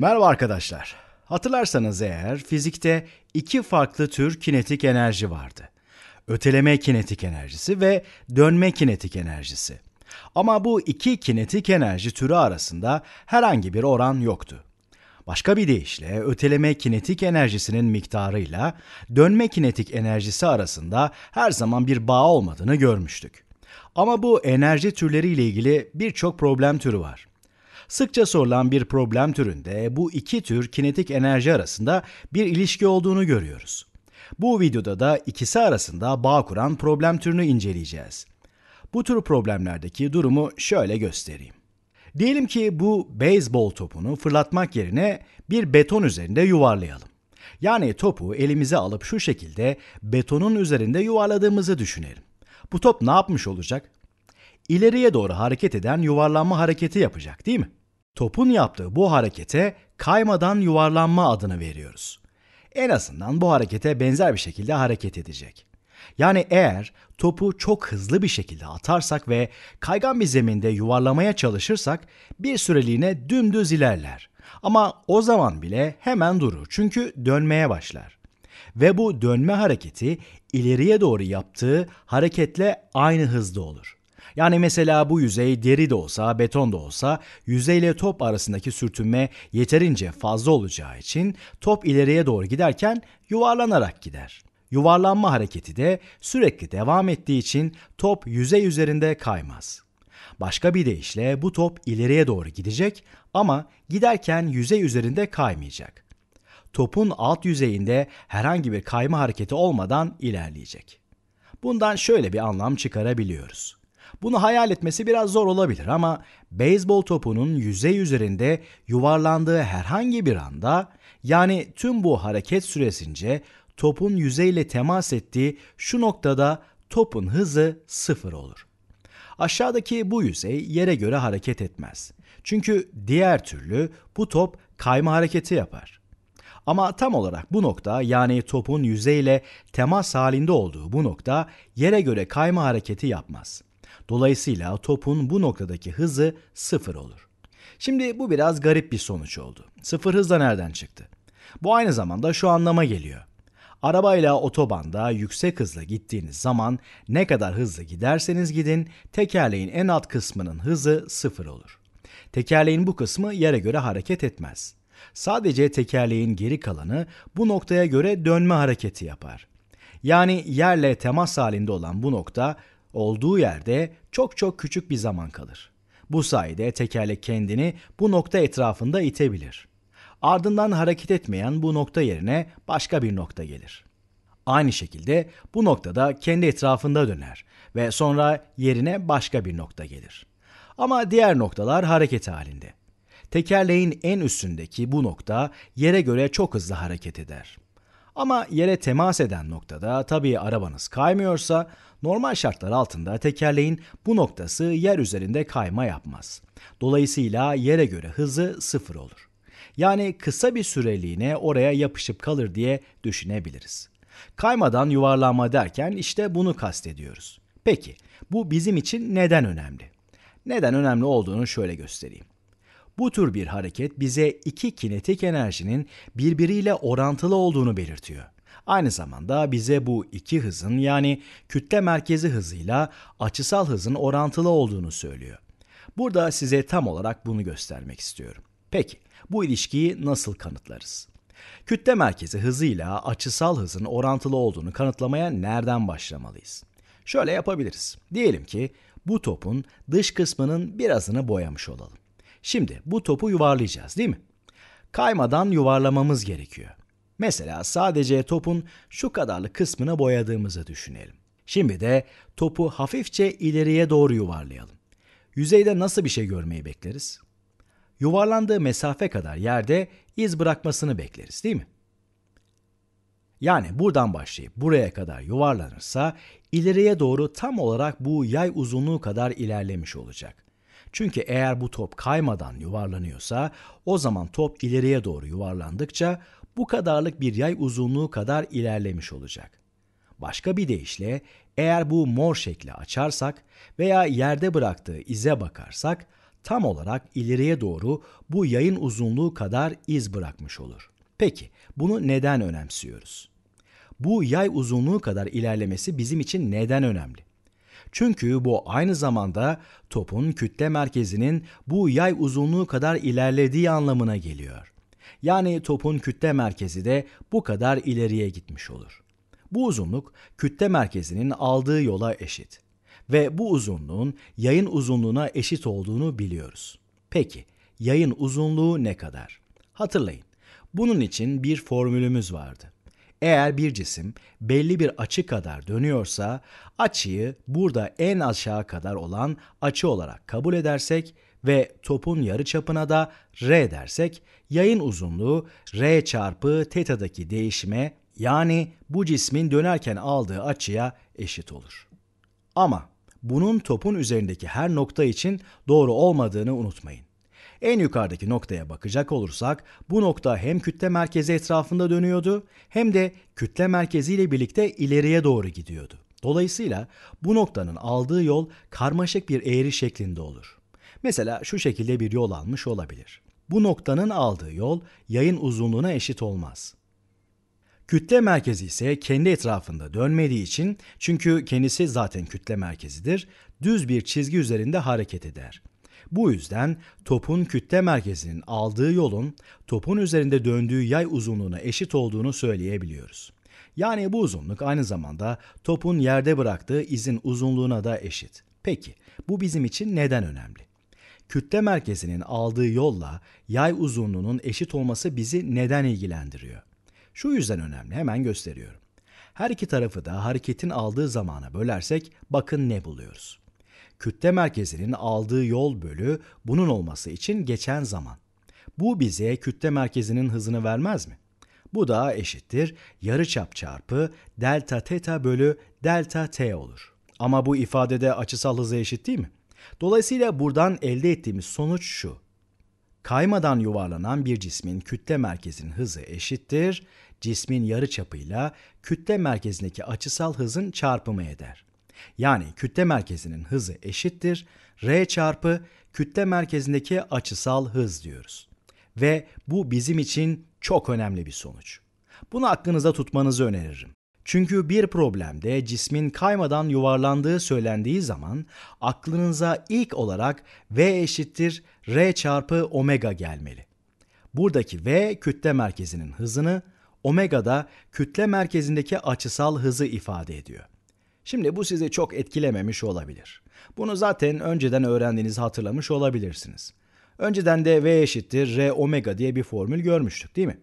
Merhaba arkadaşlar. Hatırlarsanız eğer fizikte iki farklı tür kinetik enerji vardı. Öteleme kinetik enerjisi ve dönme kinetik enerjisi. Ama bu iki kinetik enerji türü arasında herhangi bir oran yoktu. Başka bir deyişle öteleme kinetik enerjisinin miktarıyla dönme kinetik enerjisi arasında her zaman bir bağ olmadığını görmüştük. Ama bu enerji türleriyle ilgili birçok problem türü var. Sıkça sorulan bir problem türünde bu iki tür kinetik enerji arasında bir ilişki olduğunu görüyoruz. Bu videoda da ikisi arasında bağ kuran problem türünü inceleyeceğiz. Bu tür problemlerdeki durumu şöyle göstereyim. Diyelim ki bu beyzbol topunu fırlatmak yerine bir beton üzerinde yuvarlayalım. Yani topu elimize alıp şu şekilde betonun üzerinde yuvarladığımızı düşünelim. Bu top ne yapmış olacak? İleriye doğru hareket eden yuvarlanma hareketi yapacak değil mi? Topun yaptığı bu harekete kaymadan yuvarlanma adını veriyoruz. En azından bu harekete benzer bir şekilde hareket edecek. Yani eğer topu çok hızlı bir şekilde atarsak ve kaygan bir zeminde yuvarlamaya çalışırsak bir süreliğine dümdüz ilerler. Ama o zaman bile hemen durur çünkü dönmeye başlar. Ve bu dönme hareketi ileriye doğru yaptığı hareketle aynı hızda olur. Yani mesela bu yüzey deri de olsa, beton da olsa yüzeyle top arasındaki sürtünme yeterince fazla olacağı için top ileriye doğru giderken yuvarlanarak gider. Yuvarlanma hareketi de sürekli devam ettiği için top yüzey üzerinde kaymaz. Başka bir deyişle bu top ileriye doğru gidecek ama giderken yüzey üzerinde kaymayacak. Topun alt yüzeyinde herhangi bir kayma hareketi olmadan ilerleyecek. Bundan şöyle bir anlam çıkarabiliyoruz. Bunu hayal etmesi biraz zor olabilir ama beyzbol topunun yüzey üzerinde yuvarlandığı herhangi bir anda yani tüm bu hareket süresince topun yüzeyle temas ettiği şu noktada topun hızı sıfır olur. Aşağıdaki bu yüzey yere göre hareket etmez. Çünkü diğer türlü bu top kayma hareketi yapar. Ama tam olarak bu nokta yani topun yüzeyle temas halinde olduğu bu nokta yere göre kayma hareketi yapmaz. Dolayısıyla topun bu noktadaki hızı sıfır olur. Şimdi bu biraz garip bir sonuç oldu. Sıfır hız da nereden çıktı? Bu aynı zamanda şu anlama geliyor. Arabayla otobanda yüksek hızla gittiğiniz zaman ne kadar hızlı giderseniz gidin tekerleğin en alt kısmının hızı sıfır olur. Tekerleğin bu kısmı yere göre hareket etmez. Sadece tekerleğin geri kalanı bu noktaya göre dönme hareketi yapar. Yani yerle temas halinde olan bu nokta Olduğu yerde çok çok küçük bir zaman kalır. Bu sayede tekerlek kendini bu nokta etrafında itebilir. Ardından hareket etmeyen bu nokta yerine başka bir nokta gelir. Aynı şekilde bu noktada kendi etrafında döner ve sonra yerine başka bir nokta gelir. Ama diğer noktalar hareket halinde. Tekerleğin en üstündeki bu nokta yere göre çok hızlı hareket eder. Ama yere temas eden noktada tabii arabanız kaymıyorsa Normal şartlar altında tekerleğin bu noktası yer üzerinde kayma yapmaz. Dolayısıyla yere göre hızı sıfır olur. Yani kısa bir süreliğine oraya yapışıp kalır diye düşünebiliriz. Kaymadan yuvarlanma derken işte bunu kastediyoruz. Peki bu bizim için neden önemli? Neden önemli olduğunu şöyle göstereyim. Bu tür bir hareket bize iki kinetik enerjinin birbiriyle orantılı olduğunu belirtiyor. Aynı zamanda bize bu iki hızın yani kütle merkezi hızıyla açısal hızın orantılı olduğunu söylüyor. Burada size tam olarak bunu göstermek istiyorum. Peki bu ilişkiyi nasıl kanıtlarız? Kütle merkezi hızıyla açısal hızın orantılı olduğunu kanıtlamaya nereden başlamalıyız? Şöyle yapabiliriz. Diyelim ki bu topun dış kısmının birazını boyamış olalım. Şimdi bu topu yuvarlayacağız değil mi? Kaymadan yuvarlamamız gerekiyor. Mesela sadece topun şu kadarlık kısmını boyadığımızı düşünelim. Şimdi de topu hafifçe ileriye doğru yuvarlayalım. Yüzeyde nasıl bir şey görmeyi bekleriz? Yuvarlandığı mesafe kadar yerde iz bırakmasını bekleriz değil mi? Yani buradan başlayıp buraya kadar yuvarlanırsa ileriye doğru tam olarak bu yay uzunluğu kadar ilerlemiş olacak. Çünkü eğer bu top kaymadan yuvarlanıyorsa o zaman top ileriye doğru yuvarlandıkça bu kadarlık bir yay uzunluğu kadar ilerlemiş olacak. Başka bir deyişle eğer bu mor şekli açarsak veya yerde bıraktığı ize bakarsak tam olarak ileriye doğru bu yayın uzunluğu kadar iz bırakmış olur. Peki bunu neden önemsiyoruz? Bu yay uzunluğu kadar ilerlemesi bizim için neden önemli? Çünkü bu aynı zamanda topun kütle merkezinin bu yay uzunluğu kadar ilerlediği anlamına geliyor. Yani topun kütle merkezi de bu kadar ileriye gitmiş olur. Bu uzunluk kütle merkezinin aldığı yola eşit ve bu uzunluğun yayın uzunluğuna eşit olduğunu biliyoruz. Peki yayın uzunluğu ne kadar? Hatırlayın. Bunun için bir formülümüz vardı. Eğer bir cisim belli bir açı kadar dönüyorsa açıyı burada en aşağı kadar olan açı olarak kabul edersek ve topun yarı çapına da r dersek yayın uzunluğu r çarpı teta'daki değişime yani bu cismin dönerken aldığı açıya eşit olur. Ama bunun topun üzerindeki her nokta için doğru olmadığını unutmayın. En yukarıdaki noktaya bakacak olursak bu nokta hem kütle merkezi etrafında dönüyordu hem de kütle merkezi ile birlikte ileriye doğru gidiyordu. Dolayısıyla bu noktanın aldığı yol karmaşık bir eğri şeklinde olur. Mesela şu şekilde bir yol almış olabilir. Bu noktanın aldığı yol yayın uzunluğuna eşit olmaz. Kütle merkezi ise kendi etrafında dönmediği için çünkü kendisi zaten kütle merkezidir, düz bir çizgi üzerinde hareket eder. Bu yüzden topun kütle merkezinin aldığı yolun topun üzerinde döndüğü yay uzunluğuna eşit olduğunu söyleyebiliyoruz. Yani bu uzunluk aynı zamanda topun yerde bıraktığı izin uzunluğuna da eşit. Peki bu bizim için neden önemli? kütle merkezinin aldığı yolla yay uzunluğunun eşit olması bizi neden ilgilendiriyor? Şu yüzden önemli hemen gösteriyorum. Her iki tarafı da hareketin aldığı zamana bölersek bakın ne buluyoruz. Kütle merkezinin aldığı yol bölü bunun olması için geçen zaman. Bu bize kütle merkezinin hızını vermez mi? Bu da eşittir yarıçap çarpı delta teta bölü delta t olur. Ama bu ifadede açısal hıza eşit değil mi? Dolayısıyla buradan elde ettiğimiz sonuç şu. Kaymadan yuvarlanan bir cismin kütle merkezinin hızı eşittir, cismin yarı çapıyla kütle merkezindeki açısal hızın çarpımı eder. Yani kütle merkezinin hızı eşittir r çarpı kütle merkezindeki açısal hız diyoruz. Ve bu bizim için çok önemli bir sonuç. Bunu aklınızda tutmanızı öneririm. Çünkü bir problemde cismin kaymadan yuvarlandığı söylendiği zaman aklınıza ilk olarak V eşittir R çarpı omega gelmeli. Buradaki V kütle merkezinin hızını, omega da kütle merkezindeki açısal hızı ifade ediyor. Şimdi bu sizi çok etkilememiş olabilir. Bunu zaten önceden öğrendiğinizi hatırlamış olabilirsiniz. Önceden de V eşittir R omega diye bir formül görmüştük değil mi?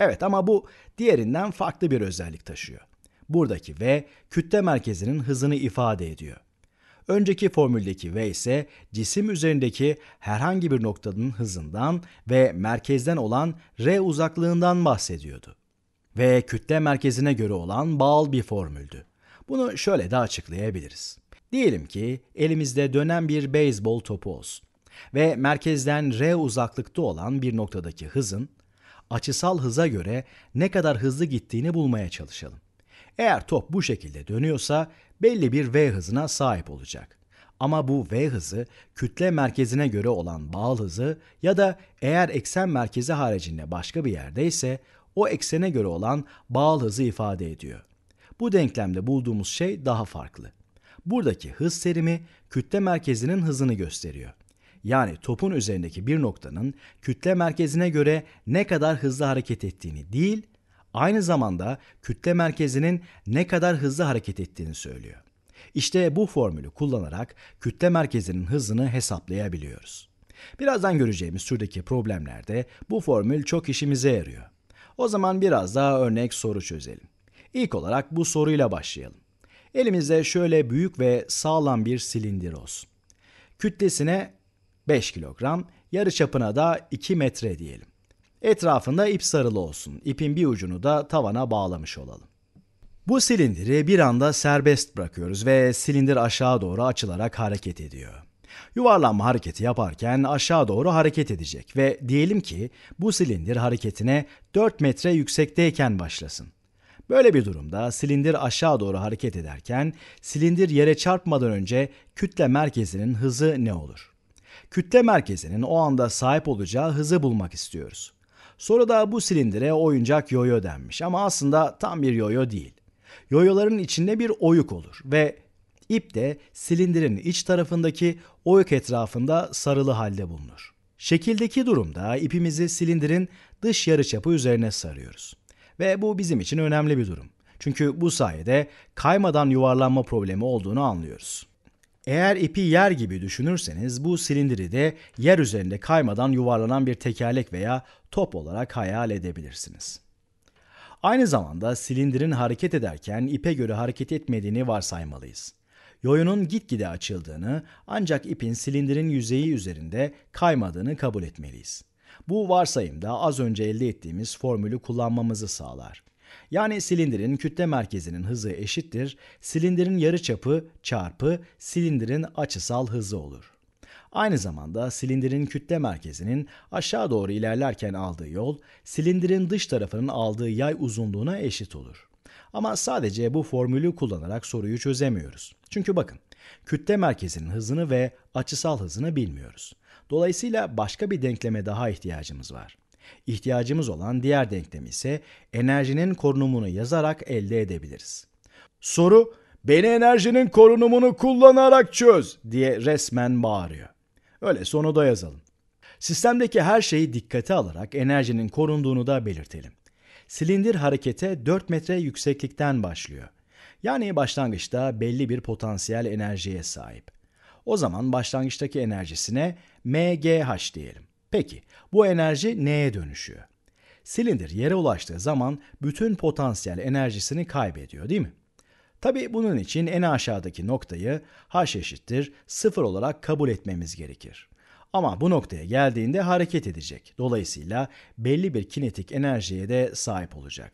Evet ama bu diğerinden farklı bir özellik taşıyor. Buradaki v kütle merkezinin hızını ifade ediyor. Önceki formüldeki v ise cisim üzerindeki herhangi bir noktanın hızından ve merkezden olan r uzaklığından bahsediyordu. V kütle merkezine göre olan bağlı bir formüldü. Bunu şöyle de açıklayabiliriz. Diyelim ki elimizde dönen bir beyzbol topu olsun ve merkezden r uzaklıkta olan bir noktadaki hızın açısal hıza göre ne kadar hızlı gittiğini bulmaya çalışalım. Eğer top bu şekilde dönüyorsa belli bir v hızına sahip olacak. Ama bu v hızı kütle merkezine göre olan bağıl hızı ya da eğer eksen merkezi haricinde başka bir yerde ise o eksene göre olan bağıl hızı ifade ediyor. Bu denklemde bulduğumuz şey daha farklı. Buradaki hız serimi kütle merkezinin hızını gösteriyor. Yani topun üzerindeki bir noktanın kütle merkezine göre ne kadar hızlı hareket ettiğini değil, aynı zamanda kütle merkezinin ne kadar hızlı hareket ettiğini söylüyor. İşte bu formülü kullanarak kütle merkezinin hızını hesaplayabiliyoruz. Birazdan göreceğimiz türdeki problemlerde bu formül çok işimize yarıyor. O zaman biraz daha örnek soru çözelim. İlk olarak bu soruyla başlayalım. Elimizde şöyle büyük ve sağlam bir silindir olsun. Kütlesine 5 kilogram, yarı çapına da 2 metre diyelim. Etrafında ip sarılı olsun. İpin bir ucunu da tavana bağlamış olalım. Bu silindiri bir anda serbest bırakıyoruz ve silindir aşağı doğru açılarak hareket ediyor. Yuvarlanma hareketi yaparken aşağı doğru hareket edecek ve diyelim ki bu silindir hareketine 4 metre yüksekteyken başlasın. Böyle bir durumda silindir aşağı doğru hareket ederken silindir yere çarpmadan önce kütle merkezinin hızı ne olur? Kütle merkezinin o anda sahip olacağı hızı bulmak istiyoruz. Sonra da bu silindire oyuncak yoyo denmiş ama aslında tam bir yoyo değil. Yoyoların içinde bir oyuk olur ve ip de silindirin iç tarafındaki oyuk etrafında sarılı halde bulunur. Şekildeki durumda ipimizi silindirin dış yarıçapı üzerine sarıyoruz. Ve bu bizim için önemli bir durum. Çünkü bu sayede kaymadan yuvarlanma problemi olduğunu anlıyoruz. Eğer ipi yer gibi düşünürseniz bu silindiri de yer üzerinde kaymadan yuvarlanan bir tekerlek veya top olarak hayal edebilirsiniz. Aynı zamanda silindirin hareket ederken ipe göre hareket etmediğini varsaymalıyız. Yoyunun gitgide açıldığını ancak ipin silindirin yüzeyi üzerinde kaymadığını kabul etmeliyiz. Bu varsayım da az önce elde ettiğimiz formülü kullanmamızı sağlar. Yani silindirin kütle merkezinin hızı eşittir silindirin yarıçapı çarpı silindirin açısal hızı olur. Aynı zamanda silindirin kütle merkezinin aşağı doğru ilerlerken aldığı yol silindirin dış tarafının aldığı yay uzunluğuna eşit olur. Ama sadece bu formülü kullanarak soruyu çözemiyoruz. Çünkü bakın kütle merkezinin hızını ve açısal hızını bilmiyoruz. Dolayısıyla başka bir denkleme daha ihtiyacımız var. İhtiyacımız olan diğer denklemi ise enerjinin korunumunu yazarak elde edebiliriz. Soru, beni enerjinin korunumunu kullanarak çöz diye resmen bağırıyor. Öyle sonu da yazalım. Sistemdeki her şeyi dikkate alarak enerjinin korunduğunu da belirtelim. Silindir harekete 4 metre yükseklikten başlıyor. Yani başlangıçta belli bir potansiyel enerjiye sahip. O zaman başlangıçtaki enerjisine MGH diyelim. Peki bu enerji neye dönüşüyor? Silindir yere ulaştığı zaman bütün potansiyel enerjisini kaybediyor değil mi? Tabi bunun için en aşağıdaki noktayı h eşittir 0 olarak kabul etmemiz gerekir. Ama bu noktaya geldiğinde hareket edecek. Dolayısıyla belli bir kinetik enerjiye de sahip olacak.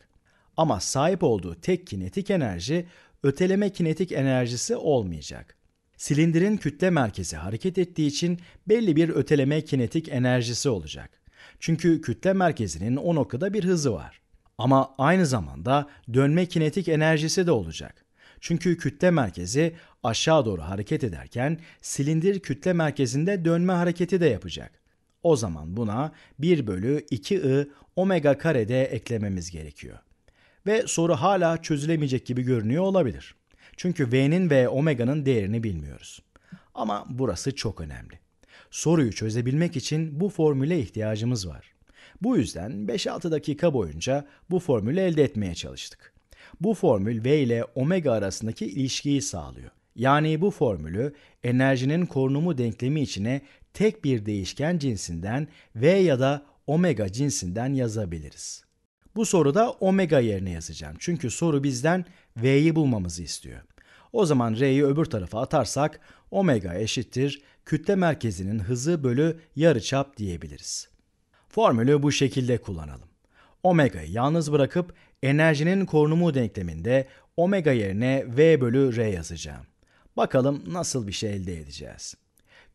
Ama sahip olduğu tek kinetik enerji öteleme kinetik enerjisi olmayacak. Silindirin kütle merkezi hareket ettiği için belli bir öteleme kinetik enerjisi olacak. Çünkü kütle merkezinin o noktada bir hızı var. Ama aynı zamanda dönme kinetik enerjisi de olacak. Çünkü kütle merkezi aşağı doğru hareket ederken silindir kütle merkezinde dönme hareketi de yapacak. O zaman buna 1 bölü 2 i omega karede eklememiz gerekiyor. Ve soru hala çözülemeyecek gibi görünüyor olabilir. Çünkü V'nin ve omega'nın değerini bilmiyoruz. Ama burası çok önemli. Soruyu çözebilmek için bu formüle ihtiyacımız var. Bu yüzden 5-6 dakika boyunca bu formülü elde etmeye çalıştık. Bu formül V ile omega arasındaki ilişkiyi sağlıyor. Yani bu formülü enerjinin korunumu denklemi içine tek bir değişken cinsinden V ya da omega cinsinden yazabiliriz. Bu soruda omega yerine yazacağım. Çünkü soru bizden V'yi bulmamızı istiyor. O zaman R'yi öbür tarafa atarsak omega eşittir kütle merkezinin hızı bölü yarıçap diyebiliriz. Formülü bu şekilde kullanalım. Omega'yı yalnız bırakıp enerjinin korunumu denkleminde omega yerine V bölü R yazacağım. Bakalım nasıl bir şey elde edeceğiz.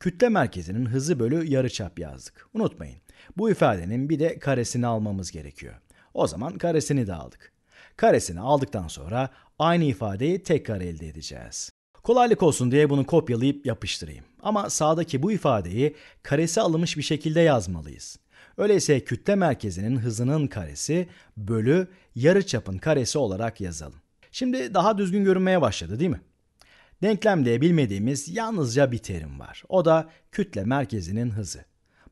Kütle merkezinin hızı bölü yarıçap yazdık. Unutmayın bu ifadenin bir de karesini almamız gerekiyor. O zaman karesini de aldık. Karesini aldıktan sonra aynı ifadeyi tekrar elde edeceğiz. Kolaylık olsun diye bunu kopyalayıp yapıştırayım. Ama sağdaki bu ifadeyi karesi alınmış bir şekilde yazmalıyız. Öyleyse kütle merkezinin hızının karesi bölü yarıçapın karesi olarak yazalım. Şimdi daha düzgün görünmeye başladı değil mi? Denklemde bilmediğimiz yalnızca bir terim var. O da kütle merkezinin hızı.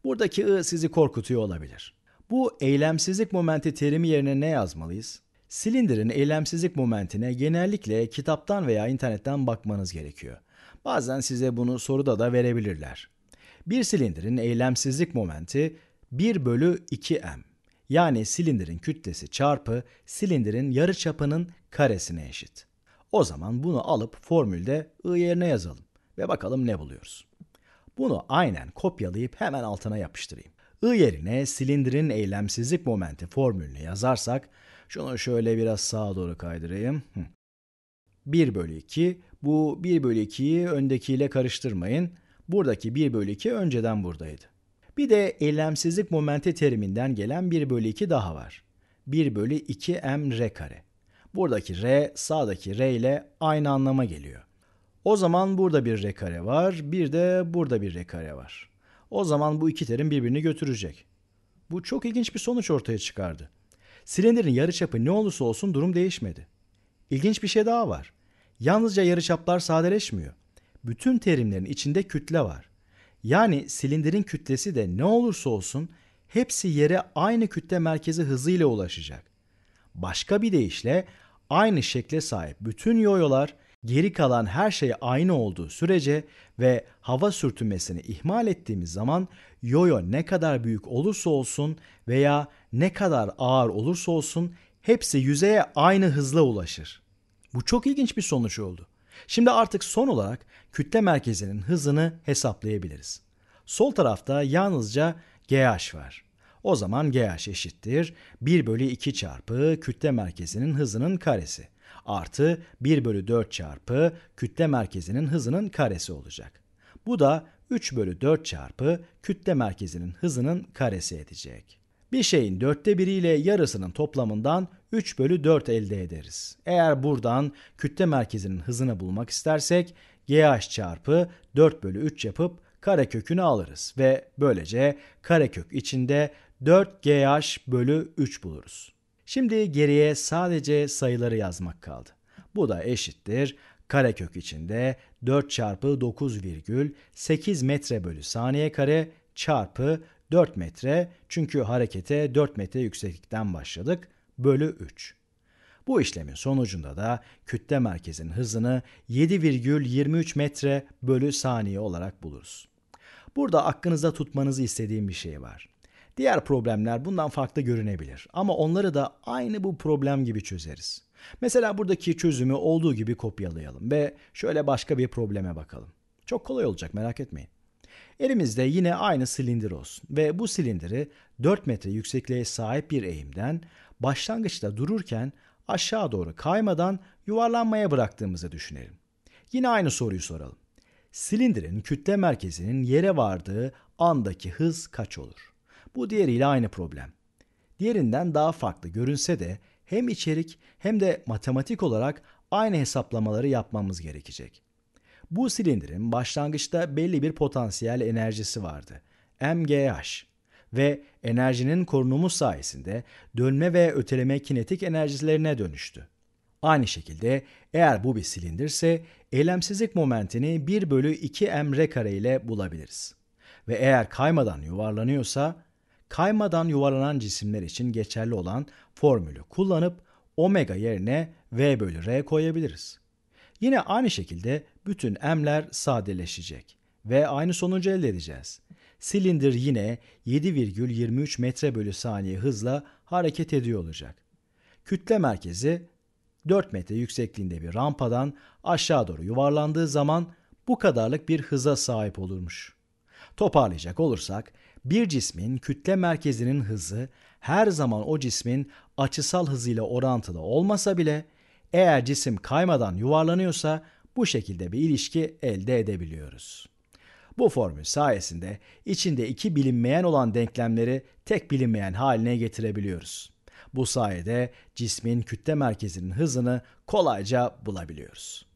Buradaki ı sizi korkutuyor olabilir. Bu eylemsizlik momenti terimi yerine ne yazmalıyız? Silindirin eylemsizlik momentine genellikle kitaptan veya internetten bakmanız gerekiyor. Bazen size bunu soruda da verebilirler. Bir silindirin eylemsizlik momenti 1 bölü 2m yani silindirin kütlesi çarpı silindirin yarı çapının karesine eşit. O zaman bunu alıp formülde I yerine yazalım ve bakalım ne buluyoruz. Bunu aynen kopyalayıp hemen altına yapıştırayım. I yerine silindirin eylemsizlik momenti formülünü yazarsak şunu şöyle biraz sağa doğru kaydırayım. 1 bölü 2. Bu 1 bölü 2'yi öndekiyle karıştırmayın. Buradaki 1 bölü 2 önceden buradaydı. Bir de eylemsizlik momenti teriminden gelen 1 bölü 2 daha var. 1 bölü 2 m r kare. Buradaki r sağdaki r ile aynı anlama geliyor. O zaman burada bir r kare var, bir de burada bir r kare var. O zaman bu iki terim birbirini götürecek. Bu çok ilginç bir sonuç ortaya çıkardı. Silindirin yarıçapı ne olursa olsun durum değişmedi. İlginç bir şey daha var. Yalnızca yarıçaplar sadeleşmiyor. Bütün terimlerin içinde kütle var. Yani silindirin kütlesi de ne olursa olsun hepsi yere aynı kütle merkezi hızıyla ulaşacak. Başka bir deyişle aynı şekle sahip bütün yoyolar geri kalan her şey aynı olduğu sürece ve hava sürtünmesini ihmal ettiğimiz zaman yoyo ne kadar büyük olursa olsun veya ne kadar ağır olursa olsun hepsi yüzeye aynı hızla ulaşır. Bu çok ilginç bir sonuç oldu. Şimdi artık son olarak kütle merkezinin hızını hesaplayabiliriz. Sol tarafta yalnızca GH var. O zaman GH eşittir 1 bölü 2 çarpı kütle merkezinin hızının karesi. Artı 1 bölü 4 çarpı kütle merkezinin hızının karesi olacak. Bu da 3 bölü 4 çarpı kütle merkezinin hızının karesi edecek. Bir şeyin dörtte biriyle yarısının toplamından 3 bölü 4 elde ederiz. Eğer buradan kütle merkezinin hızını bulmak istersek GH çarpı 4 bölü 3 yapıp kare kökünü alırız ve böylece kare kök içinde 4 GH bölü 3 buluruz. Şimdi geriye sadece sayıları yazmak kaldı. Bu da eşittir karekök içinde 4 çarpı 9 virgül 8 metre bölü saniye kare çarpı 4 metre çünkü harekete 4 metre yükseklikten başladık bölü 3. Bu işlemin sonucunda da kütle merkezin hızını 7,23 metre bölü saniye olarak buluruz. Burada aklınızda tutmanızı istediğim bir şey var. Diğer problemler bundan farklı görünebilir ama onları da aynı bu problem gibi çözeriz. Mesela buradaki çözümü olduğu gibi kopyalayalım ve şöyle başka bir probleme bakalım. Çok kolay olacak merak etmeyin. Elimizde yine aynı silindir olsun ve bu silindiri 4 metre yüksekliğe sahip bir eğimden başlangıçta dururken aşağı doğru kaymadan yuvarlanmaya bıraktığımızı düşünelim. Yine aynı soruyu soralım. Silindirin kütle merkezinin yere vardığı andaki hız kaç olur? Bu diğeriyle aynı problem. Diğerinden daha farklı görünse de hem içerik hem de matematik olarak aynı hesaplamaları yapmamız gerekecek. Bu silindirin başlangıçta belli bir potansiyel enerjisi vardı. MGH ve enerjinin korunumu sayesinde dönme ve öteleme kinetik enerjilerine dönüştü. Aynı şekilde eğer bu bir silindirse eylemsizlik momentini 1 bölü 2 m r kare ile bulabiliriz. Ve eğer kaymadan yuvarlanıyorsa kaymadan yuvarlanan cisimler için geçerli olan formülü kullanıp omega yerine v bölü r koyabiliriz. Yine aynı şekilde bütün m'ler sadeleşecek ve aynı sonucu elde edeceğiz. Silindir yine 7,23 metre bölü saniye hızla hareket ediyor olacak. Kütle merkezi 4 metre yüksekliğinde bir rampadan aşağı doğru yuvarlandığı zaman bu kadarlık bir hıza sahip olurmuş. Toparlayacak olursak bir cismin kütle merkezinin hızı her zaman o cismin açısal hızıyla orantılı olmasa bile eğer cisim kaymadan yuvarlanıyorsa bu şekilde bir ilişki elde edebiliyoruz. Bu formül sayesinde içinde iki bilinmeyen olan denklemleri tek bilinmeyen haline getirebiliyoruz. Bu sayede cismin kütle merkezinin hızını kolayca bulabiliyoruz.